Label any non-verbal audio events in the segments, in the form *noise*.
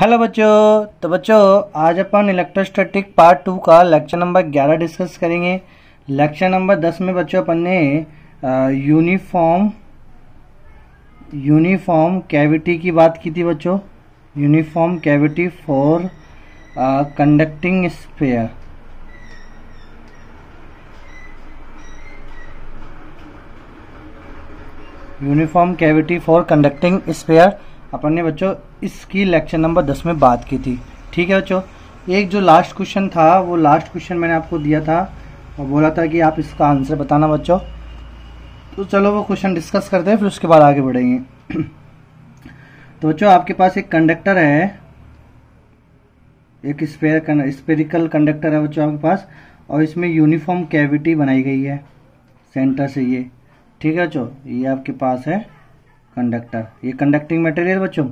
hello बच्चों तो बच्चों आज अपन इलेक्ट्रोस्टैटिक पार्ट टू का लेक्चर नंबर ग्यारह डिस्कस करेंगे लेक्चर नंबर दस में बच्चों अपन ने यूनिफॉर्म यूनिफॉर्म कैविटी की बात की थी बच्चों uniform cavity for conducting sphere uniform cavity for conducting sphere अपन ने बच्चों इसकी लेक्चर नंबर दस में बात की थी ठीक है बच्चों एक जो लास्ट क्वेश्चन था वो लास्ट क्वेश्चन मैंने आपको दिया था और बोला था कि आप इसका आंसर बताना बच्चों तो चलो वो क्वेश्चन डिस्कस करते हैं फिर उसके बाद आगे बढ़ेंगे *clears throat* तो बच्चों आपके पास एक कंडक्टर है एक स्पेयर स्पेरिकल कंडक्टर है बच्चों आपके पास और इसमें यूनिफॉर्म कैविटी बनाई गई है सेंटर से ये ठीक है बच्चों ये आपके पास है कंडक्टर ये कंडक्टिंग मटेरियल बच्चों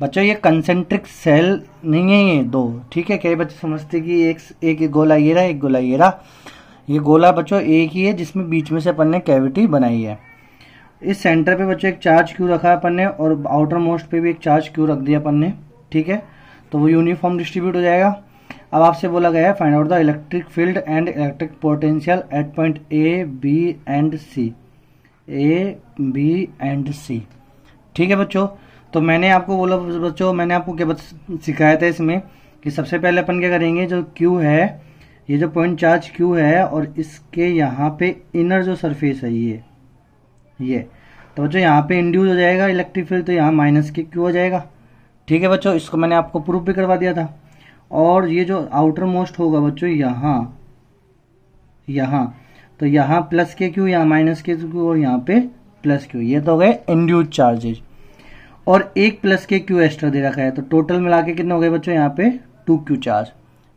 बच्चों ये कंसेंट्रिक सेल नहीं है ये दो ठीक है कई बच्चे समझते कि एक एक गोला ये रहा एक गोला ये रहा ये गोला बच्चों एक ही है जिसमें बीच में से अपन ने कैविटी बनाई है इस सेंटर पे बच्चों एक चार्ज क्यों रखा है अपन ने और आउटर मोस्ट पे भी एक चार्ज क्यों रख दिया अपन ने ठीक है तो वो यूनिफॉर्म डिस्ट्रीब्यूट हो जाएगा अब आपसे बोला गया है find out the electric field and electric potential at point A B and C A B and C ठीक है बच्चों तो मैंने आपको बोला बच्चों मैंने आपको क्या सिखाया था इसमें कि सबसे पहले अपन क्या करेंगे जो क्यू है ये जो पॉइंट चार्ज क्यू है और इसके यहाँ पे इनर जो सरफेस है ये ये तो बच्चों यहाँ पे इंड्यूज हो जाएगा इलेक्ट्रिक फील्ड तो यहाँ माइनस के क्यू हो जाएगा ठीक है बच्चों इसको मैंने आपको प्रूफ भी करवा दिया था और ये जो आउटर मोस्ट होगा बच्चों यहाँ यहाँ तो यहाँ प्लस के क्यू यहाँ माइनस के क्यू और यहाँ पे प्लस क्यू ये तो हो गए इंड्यूज चार्जेज और एक प्लस के क्यू एक्स्ट्रा दे रखा है तो टोटल मिला के कितने हो गए बच्चों यहाँ पे टू क्यू चार्ज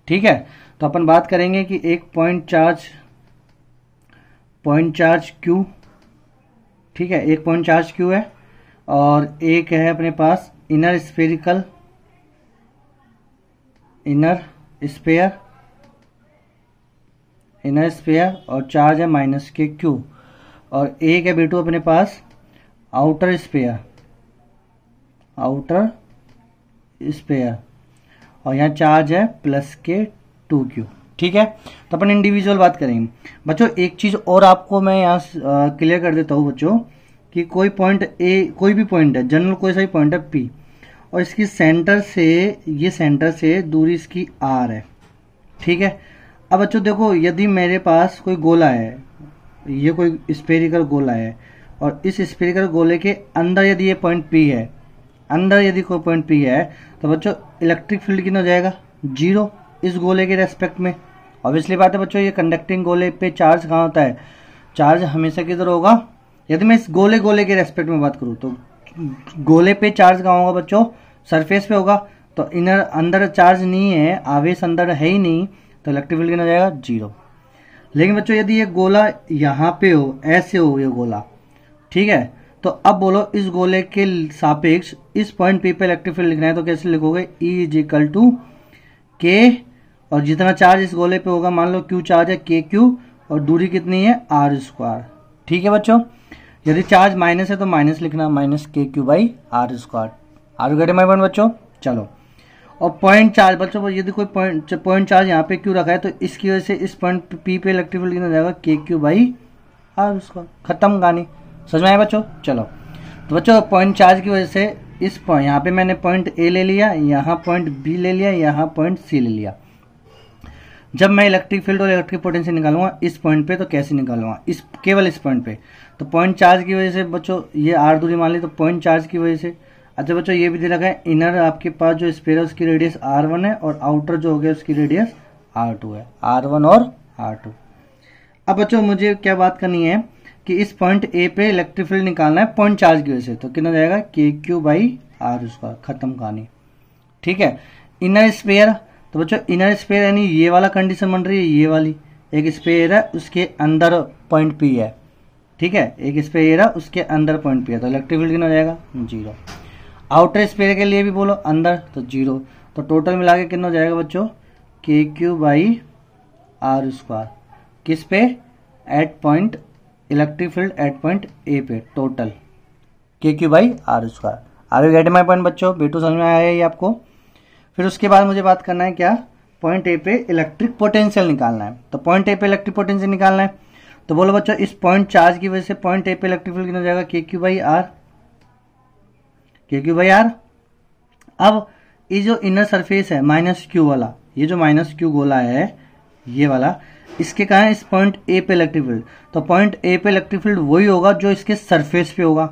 ठीक है तो अपन बात करेंगे कि एक point charge point charge Q ठीक है एक पॉइंट चार्ज क्यू है और एक है अपने पास inner spherical inner sphere inner sphere और चार्ज है माइनस के क्यू और एक है बेटू अपने पास आउटर स्पेयर आउटर स्पेयर और यहाँ चार्ज है प्लस के टू क्यू ठीक है तो अपन इंडिविजुअल बात करेंगे बच्चों एक चीज़ और आपको मैं यहाँ क्लियर कर देता हूँ बच्चों कि कोई पॉइंट ए कोई भी पॉइंट है जनरल कोई सा भी पॉइंट है पी और इसकी सेंटर से ये सेंटर से दूरी इसकी आर है ठीक है अब बच्चों अच्छा देखो यदि मेरे पास कोई गोला है ये कोई स्पेरिकल गोला है और इस स्पेरिकल गोले के अंदर यदि ये पॉइंट पी है अंदर यदि कोई पॉइंट पी है तो बच्चों इलेक्ट्रिक फील्ड कितना हो जाएगा जीरो इस गोले के रेस्पेक्ट में ऑब्वियसली बात है बच्चों ये कंडक्टिंग गोले पे चार्ज कहाँ होता है चार्ज हमेशा किधर होगा यदि मैं इस गोले गोले के रेस्पेक्ट में बात करूँ तो गोले पे चार्ज कहाँ होगा बच्चों सरफेस पे होगा तो इनर अंदर चार्ज नहीं है आवेश अंदर है ही नहीं तो इलेक्ट्रिक फील्ड कितना जाएगा जीरो लेकिन बच्चों यदि ये गोला यहाँ पे हो ऐसे हो ये गोला ठीक है तो अब बोलो इस गोले के सापेक्ष इस पॉइंट पी पे इलेक्ट्रिक फील्ड लिखना है तो कैसे लिखोगे ई इज इक्वल टू के और जितना चार्ज इस गोले पे होगा मान लो क्यू चार्ज है के क्यू और दूरी कितनी है आर स्क्वायर ठीक है बच्चों यदि चार्ज माइनस है तो माइनस लिखना minus K Q by R square are get my बच्चों चलो और पॉइंट चार्ज बच्चों पर यदि कोई पॉइंट पॉइंट चार्ज यहाँ पे क्यों रखा है तो इसकी वजह से इस पॉइंट पी पे इलेक्ट्रिक फील्ड कितना जाएगा के क्यू बाई आर स्क्वायर खत्म गानी समझ में आए बच्चों चलो तो बच्चों पॉइंट चार्ज की वजह से इस यहाँ पे मैंने पॉइंट ए ले लिया यहाँ पॉइंट बी ले लिया यहाँ पॉइंट सी ले लिया जब मैं इलेक्ट्रिक फील्ड और इलेक्ट्रिक पोटेंशियल निकालूंगा इस पॉइंट पे तो कैसे निकालूंगा इस केवल इस पॉइंट पे तो पॉइंट चार्ज की वजह से बच्चों ये आर दूरी मान ली तो पॉइंट चार्ज की वजह से अच्छा बच्चों ये भी दे रखा है इनर आपके पास जो स्पेयर है उसकी रेडियस आर वन है और आउटर जो हो गया उसकी रेडियस आर टू है आर वन और आर टू अब बच्चों मुझे क्या बात करनी है कि इस पॉइंट ए पे इलेक्ट्रिक फील्ड निकालना है पॉइंट चार्ज की वजह से तो कितना जाएगा के क्यू बाई आर उसका खत्म कहानी ठीक है इनर स्पेयर तो बच्चों इनर स्पेयर यानी ये वाला कंडीशन बन रही है ये वाली एक स्पेयर है उसके अंदर पॉइंट पी है ठीक है एक स्पेयर है उसके अंदर पॉइंट पी है तो इलेक्ट्रिक फील्ड कितना जाएगा जीरो आउटर स्पेयर के लिए भी बोलो अंदर तो जीरो तो टोटल मिला के कितना हो जाएगा बच्चों के क्यू बाई आर स्क्वायर किस पे at point electric field at point A पे total K Q by R square are you get my point बच्चों बेटू समझ में आया ये आपको फिर उसके बाद मुझे बात करना है क्या पॉइंट ए पे इलेक्ट्रिक पोटेंशियल निकालना है तो पॉइंट ए पे इलेक्ट्रिक पोटेंशियल निकालना है तो बोलो बच्चों इस पॉइंट चार्ज की वजह से पॉइंट ए पे इलेक्ट्रिक फील्ड कितना हो जाएगा के क्यू बाई आर क्योंकि भाई यार अब ये जो इनर सरफेस है माइनस क्यू वाला ये जो माइनस क्यू गोला है ये वाला इसके है इस पॉइंट ए पे इलेक्ट्रिक फील्ड तो पॉइंट ए पे इलेक्ट्रिक फील्ड वही होगा जो इसके सरफेस पे होगा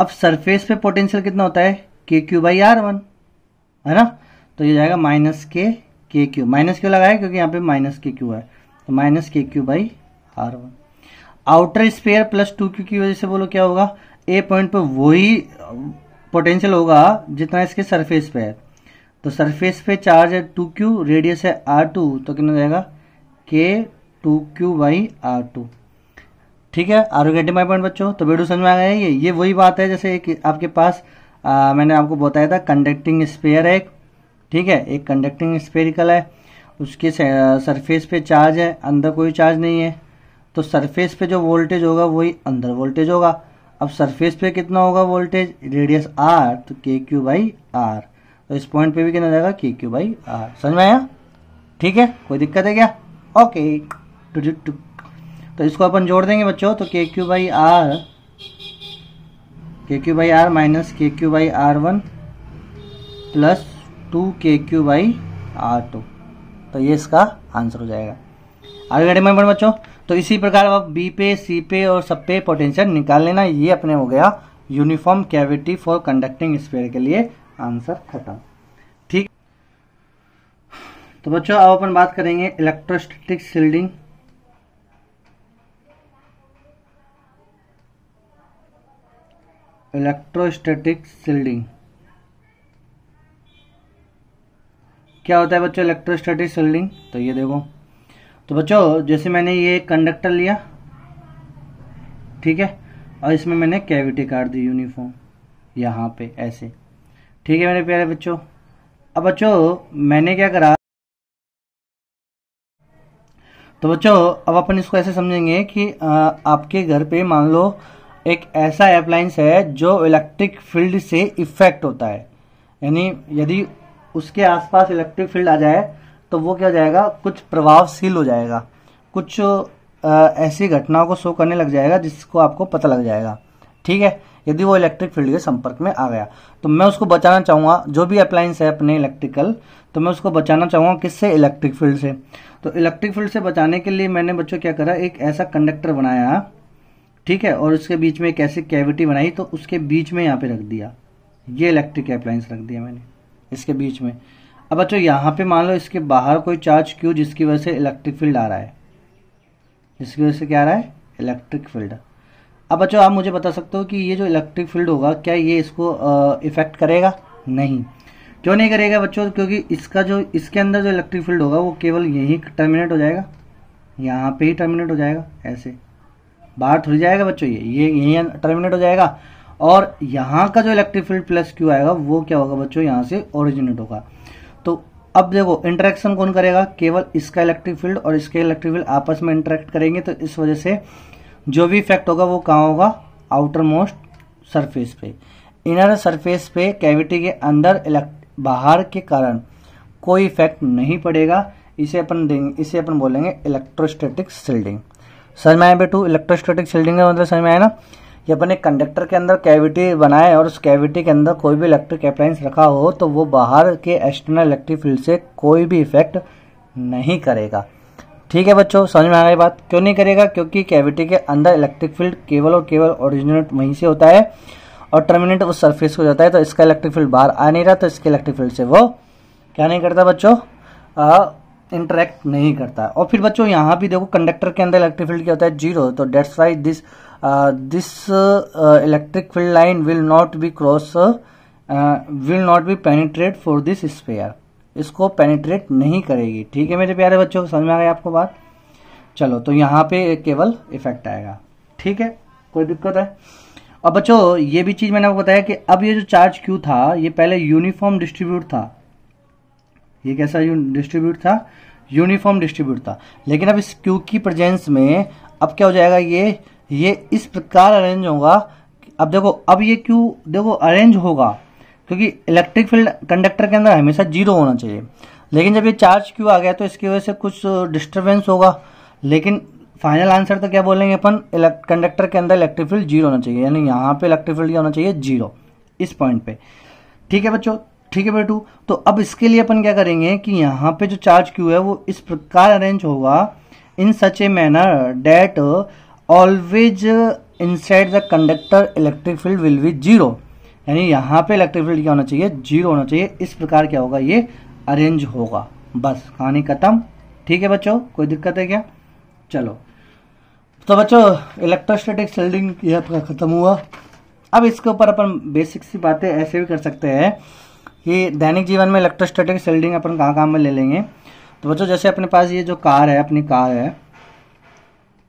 अब सरफेस पे पोटेंशियल कितना होता है के क्यू बाई आर वन है ना तो ये जाएगा माइनस के के क्यू माइनस क्यू लगाया क्योंकि यहाँ पे माइनस के क्यू है तो minus K Q by R one outer sphere plus two Q की वजह से बोलो क्या होगा ए पॉइंट पे वही पोटेंशियल होगा जितना इसके सरफेस पे है तो सरफेस पे चार्ज है टू क्यू रेडियस है आर टू तो कितना जाएगा K two Q by R two ठीक है आर गेटिंग माई पॉइंट बच्चों तो वीडियो समझ में आ गया ये ये वही बात है जैसे एक आपके पास आ, मैंने आपको बताया था कंडक्टिंग स्पेयर है एक ठीक है एक कंडक्टिंग स्पेरिकल है उसके सरफेस पे चार्ज है अंदर कोई चार्ज नहीं है तो सरफेस पे जो वोल्टेज होगा वही अंदर वोल्टेज होगा अब सरफेस पे कितना होगा वोल्टेज रेडियस आर तो के क्यू बाई आर तो इस पॉइंट पे भी कितना जाएगा के क्यू बाई आर समझ में आया ठीक है कोई दिक्कत है क्या ओके टू टू टू तो इसको अपन जोड़ देंगे बच्चों तो K Q by R K Q by R minus K Q by R one plus two K Q by R two तो ये इसका आंसर हो जाएगा आगे रिमेम्बर बच्चों तो इसी प्रकार अब बी पे सी पे और सब पे पोटेंशियल निकाल लेना ये अपने हो गया uniform cavity for conducting sphere के लिए आंसर खत्म ठीक तो बच्चों अब अपन बात करेंगे इलेक्ट्रोस्टिक शील्डिंग इलेक्ट्रोस्टैटिक शील्डिंग क्या होता है बच्चों इलेक्ट्रोस्टैटिक शील्डिंग तो ये देखो तो बच्चों जैसे मैंने ये कंडक्टर लिया ठीक है और इसमें मैंने कैविटी काट दी यूनिफॉर्म यहाँ पे ऐसे ठीक है मेरे प्यारे बच्चों अब बच्चों मैंने क्या करा तो बच्चों अब अपन इसको ऐसे समझेंगे कि आ, आपके घर पे मान लो एक ऐसा एप्लाइंस है जो इलेक्ट्रिक फील्ड से इफेक्ट होता है यानी यदि उसके आसपास इलेक्ट्रिक फील्ड आ जाए तो वो क्या हो जाएगा कुछ प्रभावशील हो जाएगा कुछ ऐसी घटनाओं को शो करने लग जाएगा जिसको आपको पता लग जाएगा ठीक है यदि वो इलेक्ट्रिक फील्ड के संपर्क में आ गया तो मैं उसको बचाना चाहूंगा जो भी अप्लायंस है अपने इलेक्ट्रिकल तो मैं उसको बचाना चाहूंगा किससे इलेक्ट्रिक फील्ड से तो इलेक्ट्रिक फील्ड से बचाने के लिए मैंने बच्चों क्या करा एक ऐसा कंडक्टर बनाया ठीक है और उसके बीच में एक ऐसी कैविटी बनाई तो उसके बीच में यहाँ पे रख दिया ये इलेक्ट्रिक अप्लायंस रख दिया मैंने इसके बीच में अब बच्चों यहाँ पे मान लो इसके बाहर कोई चार्ज क्यू जिसकी वजह से इलेक्ट्रिक फील्ड आ रहा है जिसकी वजह से क्या आ रहा है इलेक्ट्रिक फील्ड अब बच्चों आप मुझे बता सकते हो कि ये जो इलेक्ट्रिक फील्ड होगा क्या ये इसको इफेक्ट करेगा नहीं क्यों नहीं करेगा बच्चों क्योंकि इसका जो इसके अंदर जो इलेक्ट्रिक फील्ड होगा वो केवल यहीं टर्मिनेट हो जाएगा यहाँ पे ही टर्मिनेट हो जाएगा ऐसे बाहर थोड़ी जाएगा बच्चों ये ये यहीं टर्मिनेट हो जाएगा और यहाँ का जो इलेक्ट्रिक फील्ड प्लस क्यू आएगा वो क्या होगा बच्चों यहाँ से ओरिजिनेट होगा अब देखो इंटरेक्शन कौन करेगा केवल इसका इलेक्ट्रिक फील्ड और इसके इलेक्ट्रिक फील्ड आपस में इंटरेक्ट करेंगे तो इस वजह से जो भी इफेक्ट होगा वो कहाँ होगा आउटर मोस्ट सरफेस पे इनर सरफेस पे कैविटी के अंदर बाहर के कारण कोई इफेक्ट नहीं पड़ेगा इसे अपन देंगे इसे अपन बोलेंगे इलेक्ट्रोस्टेटिक शील्डिंग समझ में आए बेटू इलेक्ट्रोस्टेटिक शील्डिंग का मतलब समझ में आया ना कि अपने कंडक्टर के अंदर कैविटी बनाए और उस कैविटी के अंदर कोई भी इलेक्ट्रिक अप्लाइंस रखा हो तो वो बाहर के एक्सटर्नल इलेक्ट्रिक फील्ड से कोई भी इफेक्ट नहीं करेगा ठीक है बच्चों समझ में आ गई बात क्यों नहीं करेगा क्योंकि कैविटी के अंदर इलेक्ट्रिक फील्ड केवल और केवल ओरिजिनेट वहीं से होता है और टर्मिनेट उस सर्फेस को जाता है तो इसका इलेक्ट्रिक फील्ड बाहर आ नहीं रहा तो इसके इलेक्ट्रिक फील्ड से वो क्या नहीं करता बच्चों इंटरेक्ट नहीं करता और फिर बच्चों यहाँ भी देखो कंडक्टर के अंदर इलेक्ट्रिक फील्ड क्या होता है जीरो तो that's why this Uh, this uh, uh, electric field line will not be cross will not be penetrate for this sphere इसको पेनिट्रेट नहीं करेगी ठीक है मेरे प्यारे बच्चों समझ में आ गया आपको बात चलो तो यहाँ पे केवल इफेक्ट आएगा ठीक है कोई दिक्कत है और बच्चों ये भी चीज़ मैंने आपको बताया कि अब ये जो चार्ज क्यू था ये पहले यूनिफॉर्म डिस्ट्रीब्यूट था ये कैसा डिस्ट्रीब्यूट था यूनिफॉर्म डिस्ट्रीब्यूट था लेकिन अब इस क्यू की प्रजेंस में अब क्या हो जाएगा ये ये इस प्रकार अरेंज होगा अब देखो अब ये क्यों देखो अरेंज होगा क्योंकि इलेक्ट्रिक फील्ड कंडक्टर के अंदर हमेशा जीरो होना चाहिए लेकिन जब ये चार्ज क्यों आ गया तो इसकी वजह से कुछ डिस्टर्बेंस होगा लेकिन फाइनल आंसर तो क्या बोलेंगे अपन कंडक्टर के अंदर इलेक्ट्रिक फील्ड जीरो होना चाहिए यानी यहाँ पे इलेक्ट्रिक फील्ड क्या होना चाहिए जीरो इस पॉइंट पे ठीक है बच्चों ठीक है बेटू तो अब इसके लिए अपन क्या करेंगे कि यहाँ पे जो चार्ज क्यू है वो इस प्रकार अरेंज होगा in such a manner that always inside the conductor electric field will be zero यानी यहाँ पे इलेक्ट्रिक फील्ड क्या होना चाहिए जीरो होना चाहिए इस प्रकार क्या होगा ये अरेंज होगा बस कहानी खत्म ठीक है बच्चों कोई दिक्कत है क्या चलो तो बच्चों इलेक्ट्रोस्टेटिक सेल्डिंग यह आपका ख़त्म हुआ अब इसके ऊपर अपन बेसिक सी बातें ऐसे भी कर सकते हैं कि दैनिक जीवन में इलेक्ट्रोस्टेटिक सेल्डिंग अपन कहाँ कहाँ में ले लेंगे तो बच्चों जैसे अपने पास ये जो कार है अपनी कार है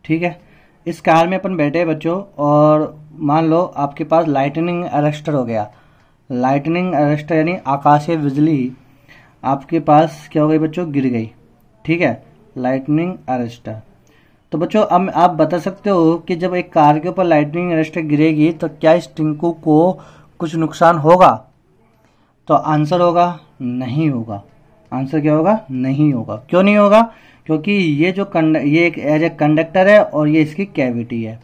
ठीक है इस कार में अपन बैठे बच्चों और मान लो आपके पास लाइटनिंग अरेस्टर हो गया लाइटनिंग अरेस्टर यानी आकाशीय बिजली आपके पास क्या हो गई बच्चों गिर गई ठीक है लाइटनिंग अरेस्टर तो बच्चों अब आप बता सकते हो कि जब एक कार के ऊपर लाइटनिंग अरेस्टर गिरेगी तो क्या इस टिंकू को कुछ नुकसान होगा तो आंसर होगा नहीं होगा आंसर क्या होगा नहीं होगा क्यों नहीं होगा क्योंकि ये जो कंड ये एक एज ए कंडक्टर है और ये इसकी कैविटी है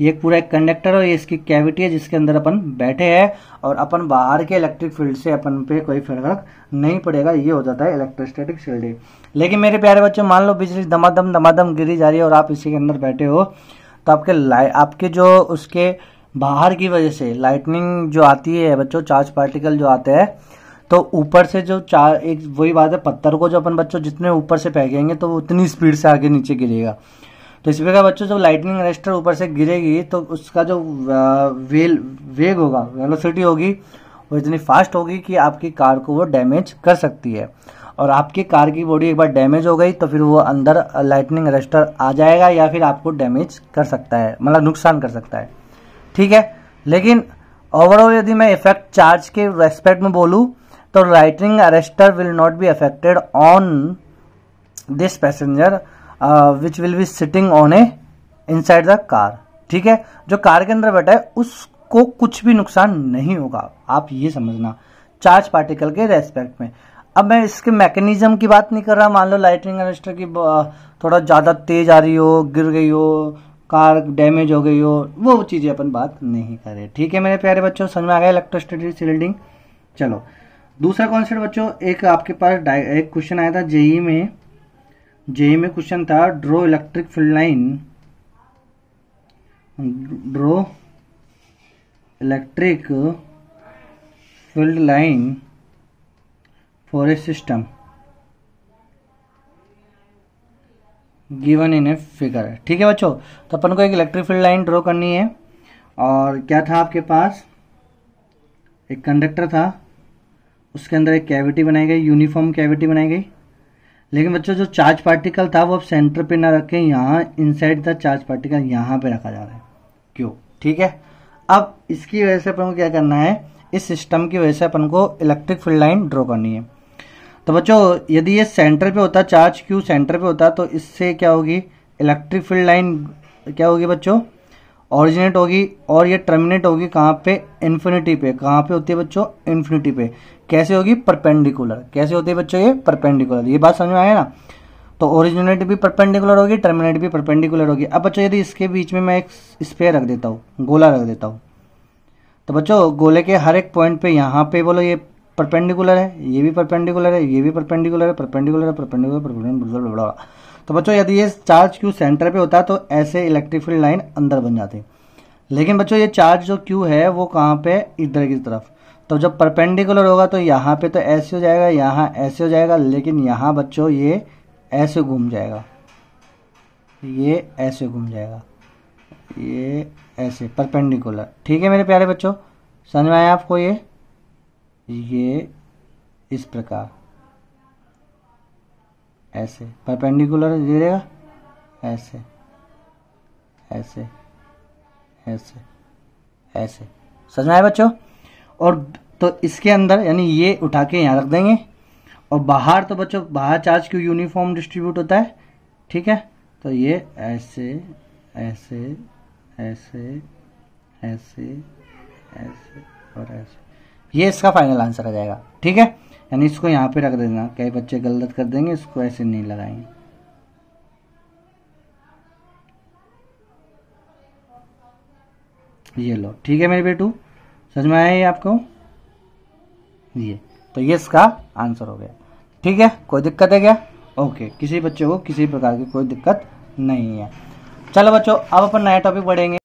ये पूरा एक कंडक्टर और ये इसकी कैविटी है जिसके अंदर अपन बैठे हैं और अपन बाहर के इलेक्ट्रिक फील्ड से अपन पे कोई फर्क नहीं पड़ेगा ये हो जाता है इलेक्ट्रोस्टैटिक फील्ड लेकिन मेरे प्यारे बच्चों मान लो बिजली दमादम दमादम गिरी जा रही है और आप इसी के अंदर बैठे हो तो आपके लाइट आपके जो उसके बाहर की वजह से लाइटनिंग जो आती है बच्चों चार्ज पार्टिकल जो आते हैं तो ऊपर से जो चार एक वही बात है पत्थर को जो अपन बच्चों जितने ऊपर से फेंकेंगे तो वो उतनी स्पीड से आगे नीचे गिरेगा तो इस प्रकार बच्चों जब लाइटनिंग रेस्टर ऊपर से गिरेगी तो उसका जो वेल वेग होगा वेलोसिटी होगी वो इतनी फास्ट होगी कि आपकी कार को वो डैमेज कर सकती है और आपकी कार की बॉडी एक बार डैमेज हो गई तो फिर वो अंदर लाइटनिंग रेस्टर आ जाएगा या फिर आपको डैमेज कर सकता है मतलब नुकसान कर सकता है ठीक है लेकिन ओवरऑल यदि मैं इफेक्ट चार्ज के रेस्पेक्ट में बोलूँ तो lightning arrester will not be affected on this passenger which will be sitting on a inside the car ठीक है जो कार के अंदर बैठा है उसको कुछ भी नुकसान नहीं होगा आप ये समझना चार्ज पार्टिकल के रेस्पेक्ट में अब मैं इसके मैकेनिज्म की बात नहीं कर रहा मान लो लाइटिंग अरेस्टर की uh, थोड़ा ज़्यादा तेज आ रही हो गिर गई हो कार डैमेज हो गई हो वो चीज़ें अपन बात नहीं करें ठीक है मेरे प्यारे बच्चों समझ में आ गया इलेक्ट्रोस्टेटिक शील्डिंग चलो दूसरा कॉन्सेप्ट बच्चों एक आपके पास एक क्वेश्चन आया था जेई e में जेई e में क्वेश्चन था draw electric field line draw electric field line for a system given in a figure ठीक है बच्चों तो अपन को एक इलेक्ट्रिक फील्ड लाइन ड्रॉ करनी है और क्या था आपके पास एक कंडक्टर था उसके अंदर एक कैविटी बनाई गई यूनिफॉर्म कैविटी बनाई गई लेकिन बच्चों जो चार्ज पार्टिकल था वो अब सेंटर पे ना रखें यहाँ इनसाइड द चार्ज पार्टिकल यहाँ पे रखा जा रहा है क्यों ठीक है अब इसकी वजह से अपन को क्या करना है इस सिस्टम की वजह से अपन को इलेक्ट्रिक फील्ड लाइन ड्रॉ करनी है तो बच्चों यदि ये सेंटर पे होता चार्ज क्यू सेंटर पे होता तो इससे क्या होगी इलेक्ट्रिक फील्ड लाइन क्या होगी बच्चों ऑरिजिनेट होगी और ये टर्मिनेट होगी कहाँ पे इन्फिनिटी पे कहाँ पे होती है बच्चों इन्फिनिटी पे कैसे होगी परपेंडिकुलर कैसे होती है बच्चों ये परपेंडिकुलर ये बात समझ में आया ना तो ओरिजिनेट भी परपेंडिकुलर होगी टर्मिनेट भी परपेंडिकुलर होगी अब बच्चों यदि इसके बीच में मैं एक स्पेयर रख देता हूँ गोला रख देता हूँ तो बच्चों गोले के हर एक पॉइंट पे यहाँ पे बोलो ये परपेंडिकुलर है ये भी परपेंडिकुलर है ये भी परपेंडिकुलर है परपेंडिकुलर है परपेंडिकुलर परपेंडिकुलर तो बच्चों यदि ये चार्ज क्यू सेंटर पे होता तो ऐसे इलेक्ट्रिक फील्ड लाइन अंदर बन जाती लेकिन बच्चों ये चार्ज जो क्यू है वो कहाँ पे इधर की तरफ तो जब परपेंडिकुलर होगा तो यहाँ पे तो ऐसे हो जाएगा यहाँ ऐसे हो जाएगा लेकिन यहाँ बच्चों ये ऐसे घूम जाएगा ये ऐसे घूम जाएगा ये ऐसे परपेंडिकुलर ठीक है मेरे प्यारे बच्चों समझ में आया आपको ये ये इस प्रकार ऐसे परपेंडिकुलर गिरेगा ऐसे ऐसे ऐसे ऐसे समझ में आए बच्चों और तो इसके अंदर यानी ये उठा के यहाँ रख देंगे और बाहर तो बच्चों बाहर चार्ज क्यों यूनिफॉर्म डिस्ट्रीब्यूट होता है ठीक है तो ये ऐसे ऐसे ऐसे ऐसे ऐसे और ऐसे ये इसका फाइनल आंसर आ जाएगा ठीक है यानी इसको यहाँ पे रख देना कई बच्चे गलत कर देंगे इसको ऐसे नहीं लगाएंगे ये लो ठीक है मेरे बेटू समझ में आया ये आपको ये तो ये इसका आंसर हो गया ठीक है कोई दिक्कत है क्या ओके किसी बच्चे को किसी प्रकार की कोई दिक्कत नहीं है चलो बच्चों अब अपन नया टॉपिक बढ़ेंगे